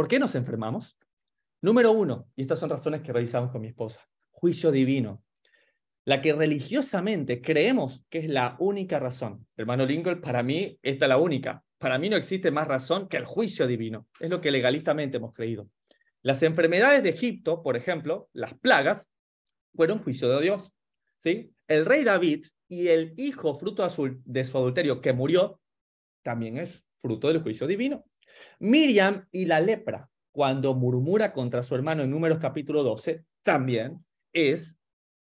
¿Por qué nos enfermamos? Número uno, y estas son razones que revisamos con mi esposa, juicio divino. La que religiosamente creemos que es la única razón. Hermano Lincoln, para mí esta es la única. Para mí no existe más razón que el juicio divino. Es lo que legalistamente hemos creído. Las enfermedades de Egipto, por ejemplo, las plagas, fueron juicio de Dios. ¿sí? El rey David y el hijo fruto azul de su adulterio que murió, también es fruto del juicio divino. Miriam y la lepra, cuando murmura contra su hermano en Números capítulo 12, también es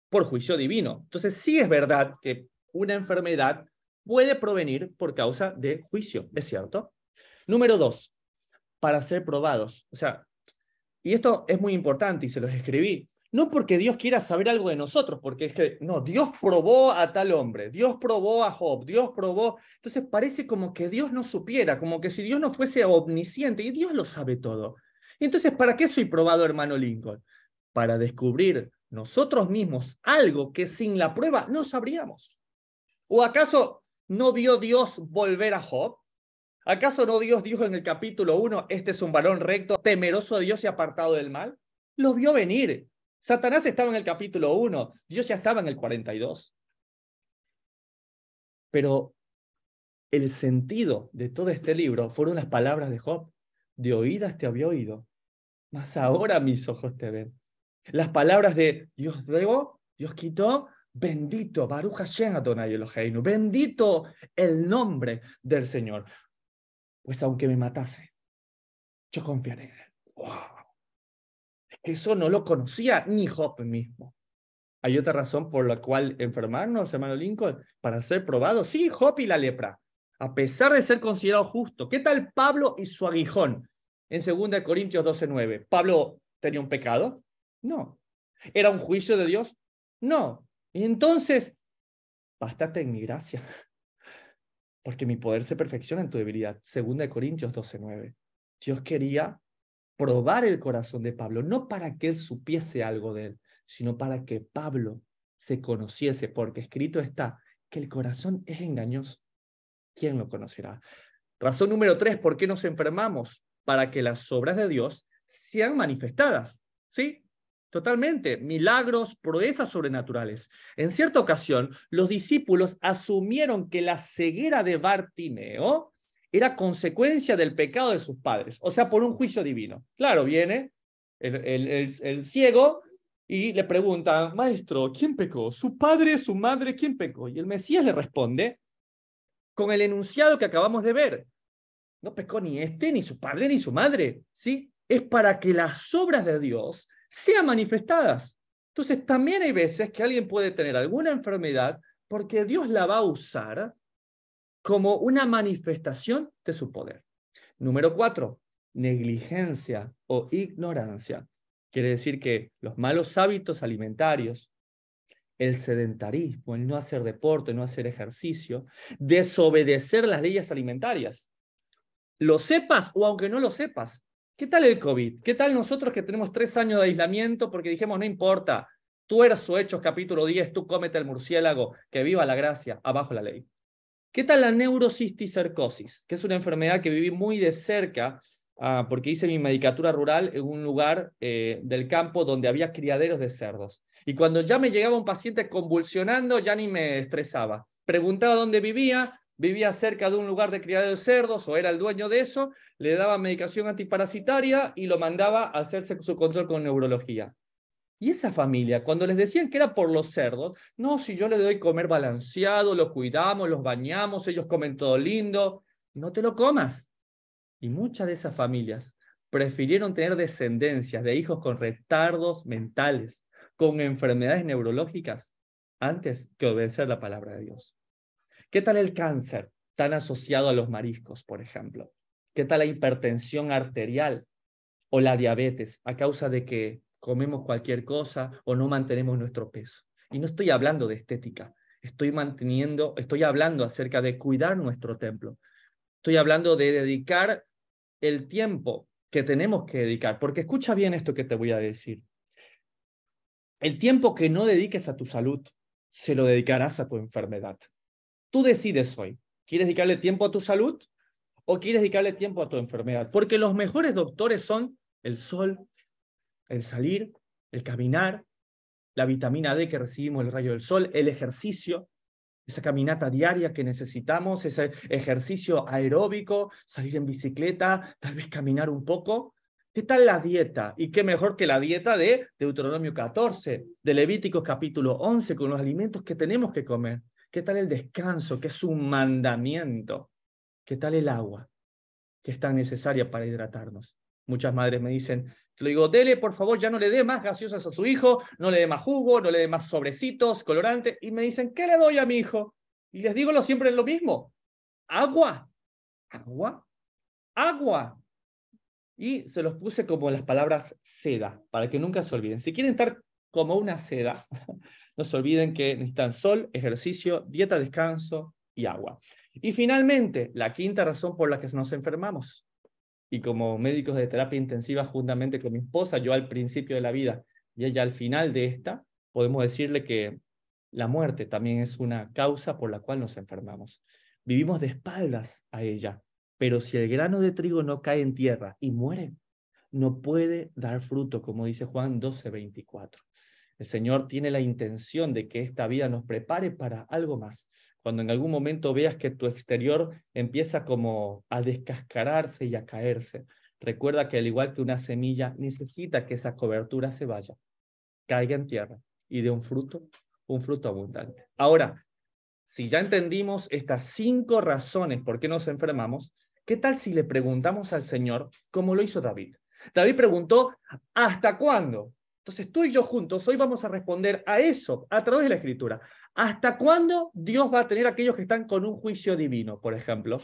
por juicio divino. Entonces sí es verdad que una enfermedad puede provenir por causa de juicio, ¿es cierto? Número dos, para ser probados. O sea, y esto es muy importante y se los escribí. No porque Dios quiera saber algo de nosotros, porque es que, no, Dios probó a tal hombre, Dios probó a Job, Dios probó. Entonces parece como que Dios no supiera, como que si Dios no fuese omnisciente, y Dios lo sabe todo. entonces, ¿para qué soy probado, hermano Lincoln? Para descubrir nosotros mismos algo que sin la prueba no sabríamos. ¿O acaso no vio Dios volver a Job? ¿Acaso no Dios dijo en el capítulo 1, este es un varón recto, temeroso de Dios y apartado del mal? Lo vio venir, Satanás estaba en el capítulo 1, Dios ya estaba en el 42. Pero el sentido de todo este libro fueron las palabras de Job. De oídas te había oído, mas ahora mis ojos te ven. Las palabras de Dios dio, Dios quitó, bendito, Baruch Hashem Adonai Eloheinu, bendito el nombre del Señor. Pues aunque me matase, yo confiaré en él. ¡Wow! eso no lo conocía ni Job mismo. Hay otra razón por la cual enfermarnos, hermano Lincoln, para ser probado. Sí, Job y la lepra, a pesar de ser considerado justo. ¿Qué tal Pablo y su aguijón? En 2 Corintios 12:9. ¿Pablo tenía un pecado? No. ¿Era un juicio de Dios? No. Y entonces, bástate en mi gracia, porque mi poder se perfecciona en tu debilidad. 2 Corintios 12:9. Dios quería probar el corazón de Pablo, no para que él supiese algo de él, sino para que Pablo se conociese, porque escrito está que el corazón es engañoso. ¿Quién lo conocerá? Razón número tres, ¿por qué nos enfermamos? Para que las obras de Dios sean manifestadas. ¿Sí? Totalmente. Milagros, proezas sobrenaturales. En cierta ocasión, los discípulos asumieron que la ceguera de Bartimeo era consecuencia del pecado de sus padres, o sea, por un juicio divino. Claro, viene el, ciego y le pregunta, maestro, ¿quién pecó? ¿Su padre, su madre, quién pecó? Y el Mesías le responde con el enunciado que acabamos de ver. No pecó ni este, ni su padre, ni su madre, ¿sí? Es para que las obras de Dios sean manifestadas. Entonces, también hay veces que alguien puede tener alguna enfermedad porque Dios la va a usar como una manifestación de su poder. Número cuatro, negligencia o ignorancia. Quiere decir que los malos hábitos alimentarios, el sedentarismo, el no hacer deporte, no hacer ejercicio, desobedecer las leyes alimentarias. Lo sepas o aunque no lo sepas. ¿Qué tal el COVID? ¿Qué tal nosotros que tenemos tres años de aislamiento porque dijimos, no importa, tuerzo Hechos capítulo 10, tú cómete el murciélago, que viva la gracia, abajo la ley? ¿Qué tal la neurocisticercosis? Que es una enfermedad que viví muy de cerca ah, porque hice mi medicatura rural en un lugar eh, del campo donde había criaderos de cerdos. Y cuando ya me llegaba un paciente convulsionando, ya ni me estresaba. Preguntaba dónde vivía, vivía cerca de un lugar de criaderos de cerdos o era el dueño de eso, le daba medicación antiparasitaria y lo mandaba a hacerse su control con neurología. Y esa familia, cuando les decían que era por los cerdos, no, si yo le doy comer balanceado, los cuidamos, los bañamos, ellos comen todo lindo, no te lo comas. Y muchas de esas familias prefirieron tener descendencias de hijos con retardos mentales, con enfermedades neurológicas, antes que obedecer la palabra de Dios. ¿Qué tal el cáncer tan asociado a los mariscos, por ejemplo? ¿Qué tal la hipertensión arterial o la diabetes a causa de que comemos cualquier cosa o no mantenemos nuestro peso. Y no estoy hablando de estética, estoy manteniendo, estoy hablando acerca de cuidar nuestro templo. Estoy hablando de dedicar el tiempo que tenemos que dedicar, porque escucha bien esto que te voy a decir. El tiempo que no dediques a tu salud, se lo dedicarás a tu enfermedad. Tú decides hoy, ¿quieres dedicarle tiempo a tu salud o quieres dedicarle tiempo a tu enfermedad? Porque los mejores doctores son el sol, el salir, el caminar, la vitamina D que recibimos el rayo del sol, el ejercicio, esa caminata diaria que necesitamos, ese ejercicio aeróbico, salir en bicicleta, tal vez caminar un poco. ¿Qué tal la dieta? Y qué mejor que la dieta de Deuteronomio 14, de Levíticos capítulo 11, con los alimentos que tenemos que comer. ¿Qué tal el descanso, que es un mandamiento? ¿Qué tal el agua, que es tan necesaria para hidratarnos? Muchas madres me dicen, te lo digo, dele, por favor, ya no le dé más gaseosas a su hijo, no le dé más jugo, no le dé más sobrecitos, colorantes. Y me dicen, ¿qué le doy a mi hijo? Y les digo lo siempre lo mismo. Agua. Agua. Agua. Y se los puse como las palabras seda, para que nunca se olviden. Si quieren estar como una seda, no se olviden que necesitan sol, ejercicio, dieta, descanso y agua. Y finalmente, la quinta razón por la que nos enfermamos, y como médicos de terapia intensiva juntamente con mi esposa, yo al principio de la vida y ella al final de esta, podemos decirle que la muerte también es una causa por la cual nos enfermamos. Vivimos de espaldas a ella, pero si el grano de trigo no cae en tierra y muere, no puede dar fruto, como dice Juan 12:24. El Señor tiene la intención de que esta vida nos prepare para algo más, cuando en algún momento veas que tu exterior empieza como a descascararse y a caerse. Recuerda que al igual que una semilla necesita que esa cobertura se vaya, caiga en tierra y dé un fruto, un fruto abundante. Ahora, si ya entendimos estas cinco razones por qué nos enfermamos, ¿qué tal si le preguntamos al Señor cómo lo hizo David? David preguntó, ¿hasta cuándo? Entonces tú y yo juntos hoy vamos a responder a eso a través de la escritura. ¿Hasta cuándo Dios va a tener a aquellos que están con un juicio divino? Por ejemplo,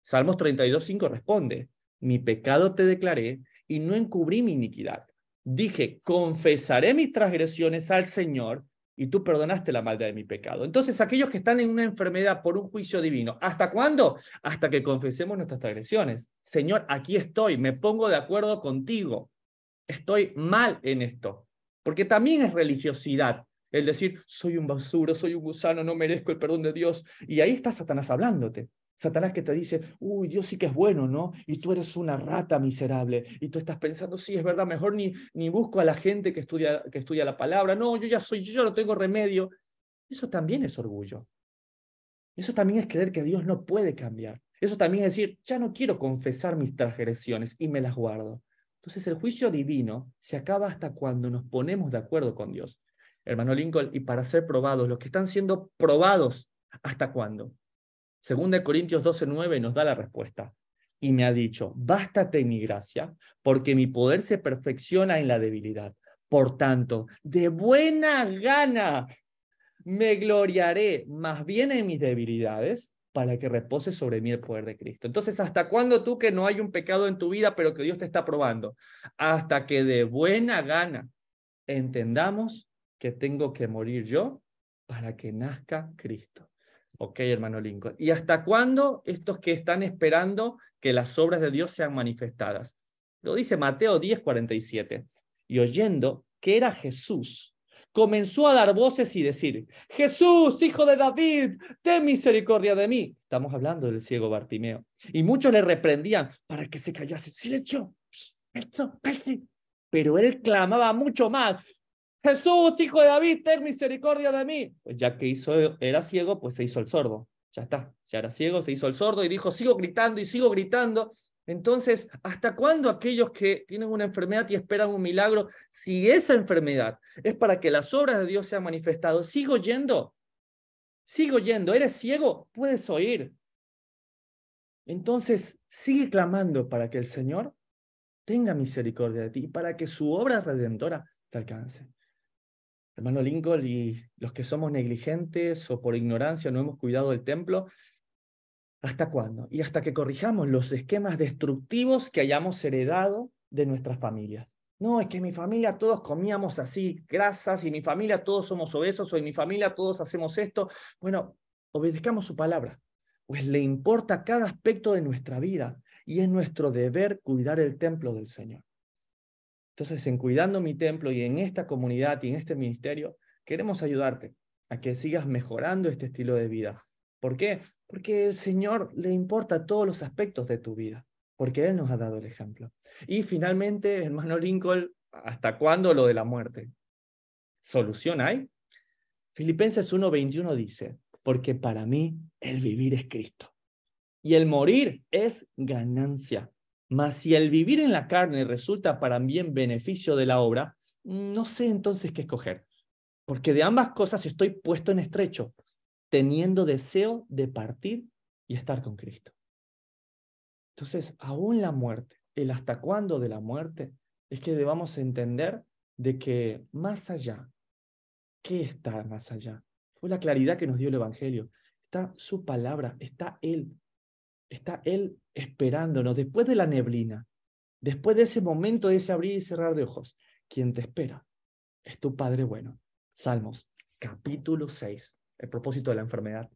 Salmos 32.5 responde, mi pecado te declaré y no encubrí mi iniquidad. Dije, confesaré mis transgresiones al Señor y tú perdonaste la maldad de mi pecado. Entonces, aquellos que están en una enfermedad por un juicio divino, ¿hasta cuándo? Hasta que confesemos nuestras transgresiones. Señor, aquí estoy, me pongo de acuerdo contigo estoy mal en esto, porque también es religiosidad. El decir, soy un basuro, soy un gusano, no merezco el perdón de Dios. Y ahí está Satanás hablándote. Satanás que te dice, uy, Dios sí que es bueno, ¿no? Y tú eres una rata miserable. Y tú estás pensando, sí, es verdad, mejor ni, ni busco a la gente que estudia, que estudia la palabra. No, yo ya soy, yo no tengo remedio. Eso también es orgullo. Eso también es creer que Dios no puede cambiar. Eso también es decir, ya no quiero confesar mis transgresiones y me las guardo. Entonces el juicio divino se acaba hasta cuando nos ponemos de acuerdo con Dios. Hermano Lincoln, y para ser probados, los que están siendo probados, ¿hasta cuándo? De Corintios 12:9 nos da la respuesta. Y me ha dicho, bástate mi gracia, porque mi poder se perfecciona en la debilidad. Por tanto, de buena gana me gloriaré más bien en mis debilidades para que repose sobre mí el poder de Cristo. Entonces, ¿hasta cuándo tú que no hay un pecado en tu vida, pero que Dios te está probando? Hasta que de buena gana entendamos que tengo que morir yo para que nazca Cristo. Ok, hermano Lincoln. ¿Y hasta cuándo estos que están esperando que las obras de Dios sean manifestadas? Lo dice Mateo 10, 47. Y oyendo que era Jesús comenzó a dar voces y decir, Jesús, hijo de David, ten misericordia de mí. Estamos hablando del ciego Bartimeo. Y muchos le reprendían para que se callase. Silencio, esto, Pero él clamaba mucho más. Jesús, hijo de David, ten misericordia de mí. Pues ya que hizo, era ciego, pues se hizo el sordo. Ya está, ya era ciego, se hizo el sordo y dijo, sigo gritando y sigo gritando entonces, ¿hasta cuándo aquellos que tienen una enfermedad y esperan un milagro, si esa enfermedad es para que las obras de Dios sean manifestadas, sigo yendo? Sigo yendo. ¿Eres ciego? Puedes oír. Entonces, sigue clamando para que el Señor tenga misericordia de ti y para que su obra redentora te alcance. Hermano Lincoln, y los que somos negligentes o por ignorancia no hemos cuidado del templo, ¿Hasta cuándo? Y hasta que corrijamos los esquemas destructivos que hayamos heredado de nuestras familias. No, es que en mi familia todos comíamos así, grasas, y en mi familia todos somos obesos, o en mi familia todos hacemos esto. Bueno, obedezcamos su palabra, pues le importa cada aspecto de nuestra vida y es nuestro deber cuidar el templo del Señor. Entonces, en cuidando mi templo y en esta comunidad y en este ministerio, queremos ayudarte a que sigas mejorando este estilo de vida, ¿Por qué? Porque el Señor le importa todos los aspectos de tu vida, porque Él nos ha dado el ejemplo. Y finalmente, hermano Lincoln, ¿hasta cuándo lo de la muerte? ¿Solución hay? Filipenses 1:21 dice, porque para mí el vivir es Cristo y el morir es ganancia. Mas si el vivir en la carne resulta para mí en beneficio de la obra, no sé entonces qué escoger, porque de ambas cosas estoy puesto en estrecho, teniendo deseo de partir y estar con Cristo. Entonces, aún la muerte, el hasta cuándo de la muerte, es que debamos entender de que más allá, ¿qué está más allá? Fue la claridad que nos dio el Evangelio. Está su palabra, está Él, está Él esperándonos después de la neblina, después de ese momento de ese abrir y cerrar de ojos. Quien te espera es tu Padre bueno. Salmos, capítulo 6, el propósito de la enfermedad.